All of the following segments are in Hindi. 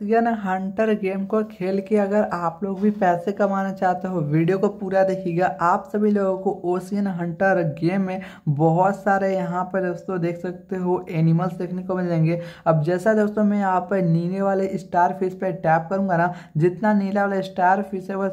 ऑस्कियन हंटर गेम को खेल के अगर आप लोग भी पैसे कमाना चाहते हो वीडियो को पूरा देखिएगा आप सभी लोगों को ओशियन हंटर गेम में बहुत सारे यहाँ पर दोस्तों देख सकते हो एनिमल्स देखने को मिल जाएंगे अब जैसा दोस्तों मैं यहाँ पर नीले वाले स्टार फिश पर टैप करूँगा ना जितना नीला वाला स्टार फिश है वह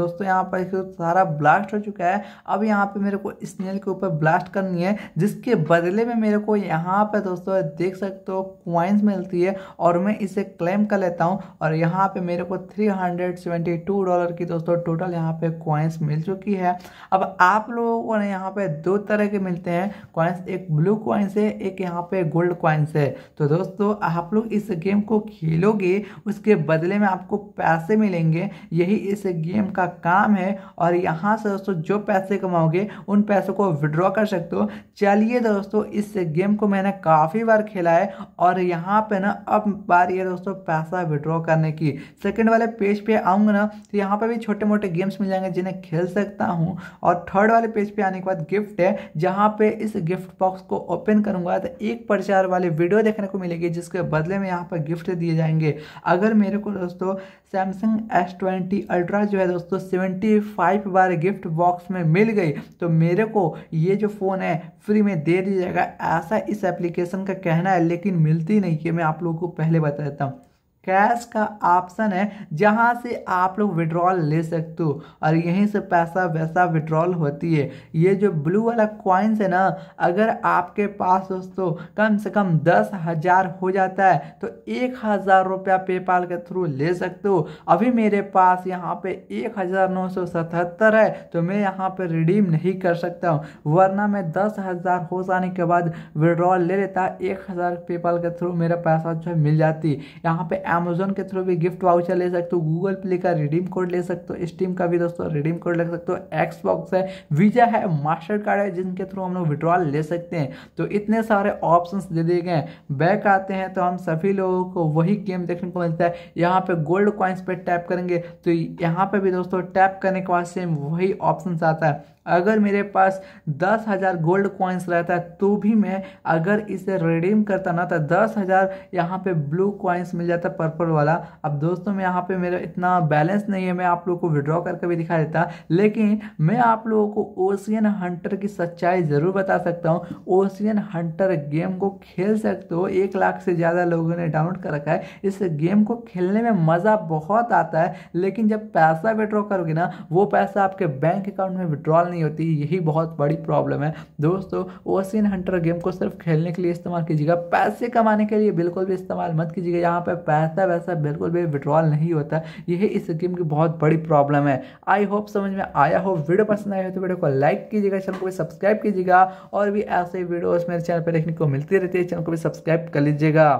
दोस्तों यहाँ पर सारा ब्लास्ट हो चुका है अब यहाँ पर मेरे को स्नेल के ऊपर ब्लास्ट करनी है जिसके बदले में मेरे को यहाँ पर दोस्तों देख सकते हो क्वाइंस मिलती है और मैं इसे क्लेम कर लेता हूँ और यहाँ पे मेरे को 372 डॉलर की दोस्तों टोटल यहाँ पे कॉइन्स मिल चुकी है अब आप लोगों को ना यहाँ पे दो तरह के मिलते हैं कॉइन्स एक ब्लू कॉइन्स है एक यहाँ पे गोल्ड कॉइन्स है तो दोस्तों आप लोग इस गेम को खेलोगे उसके बदले में आपको पैसे मिलेंगे यही इस गेम का काम है और यहाँ से दोस्तों जो पैसे कमाओगे उन पैसों को विड्रॉ कर सकते हो चलिए दोस्तों इस गेम को मैंने काफ़ी बार खेला है और यहाँ पे ना अब बार ये दोस्तों पैसा है विड्रॉ करने की सेकेंड वाले पेज पे आऊँगा ना तो यहाँ पर भी छोटे मोटे गेम्स मिल जाएंगे जिन्हें खेल सकता हूँ और थर्ड वाले पेज पे आने के बाद गिफ्ट है जहाँ पे इस गिफ्ट बॉक्स को ओपन करूँगा तो एक प्रचार वाले वीडियो देखने को मिलेगी जिसके बदले में यहाँ पर गिफ्ट दिए जाएंगे अगर मेरे को दोस्तों सैमसंग एस ट्वेंटी अल्ट्रा जो है दोस्तों सेवेंटी फाइव बार गिफ्ट बॉक्स में मिल गई तो मेरे को ये जो फ़ोन है फ्री में दे दिया जाएगा ऐसा इस एप्लीकेशन का कहना है लेकिन मिलती नहीं कि मैं आप लोगों को पहले बता देता हूँ कैश का ऑप्शन है जहाँ से आप लोग विड्रॉल ले सकते हो और यहीं से पैसा वैसा विड्रॉल होती है ये जो ब्लू वाला कॉइन्स है ना अगर आपके पास दोस्तों कम से कम दस हज़ार हो जाता है तो एक हज़ार रुपया पेपाल के थ्रू ले सकते हो अभी मेरे पास यहाँ पे एक हज़ार नौ सौ सतहत्तर है तो मैं यहाँ पे रिडीम नहीं कर सकता हूँ वरना मैं दस हज़ार हो जाने के बाद विड्रॉल ले लेता एक हज़ार पेपाल के थ्रू मेरा पैसा जो है मिल जाती यहाँ पे अमेजोन के थ्रू भी गिफ्ट वाउचर ले सकते हो गूगल प्ले का रिडीम कोड ले सकते हो स्टीम का भी दोस्तों रिडीम कोड ले सकते हो एक्सबॉक्स है वीजा है मास्टर कार्ड है जिनके थ्रू हम लोग विड्रॉल ले सकते हैं तो इतने सारे ऑप्शन दे दिए गए बैक आते हैं तो हम सभी लोगों को वही गेम देखने को मिलता है यहाँ पे गोल्ड कॉइन्स पर टैप करेंगे तो यहाँ पे भी दोस्तों टैप करने के बाद सेम वही ऑप्शन आता है अगर मेरे पास दस हज़ार गोल्ड कॉइन्स रहता तो भी मैं अगर इसे रिडीम करता ना तो दस हज़ार यहाँ पे ब्लू कॉइन्स मिल जाता पर्पल वाला अब दोस्तों मैं यहाँ पे मेरा इतना बैलेंस नहीं है मैं आप लोगों को विड्रॉ करके भी दिखा देता लेकिन मैं आप लोगों को ओशियन हंटर की सच्चाई ज़रूर बता सकता हूँ ओशियन हंटर गेम को खेल सकते हो एक लाख से ज़्यादा लोगों ने डाउनलोड कर रखा है इस गेम को खेलने में मज़ा बहुत आता है लेकिन जब पैसा विड्रॉ करोगे ना वो पैसा आपके बैंक अकाउंट में विड्रॉल नहीं होती यही बहुत बड़ी प्रॉब्लम है दोस्तों ओसिन हंटर गेम को सिर्फ खेलने के लिए इस्तेमाल कीजिएगा पैसे कमाने के लिए बिल्कुल भी इस्तेमाल मत कीजिएगा यहाँ पर पैसा वैसा बिल्कुल भी विड्रॉल नहीं होता यही इस गेम की बहुत बड़ी प्रॉब्लम है आई होप समझ में आया हो वीडियो पसंद आया हो तो वीडियो को लाइक कीजिएगा चैनल को भी सब्सक्राइब कीजिएगा और भी ऐसे वीडियोज मेरे चैनल पर देखने को मिलती रहती है चैनल को भी सब्सक्राइब कर लीजिएगा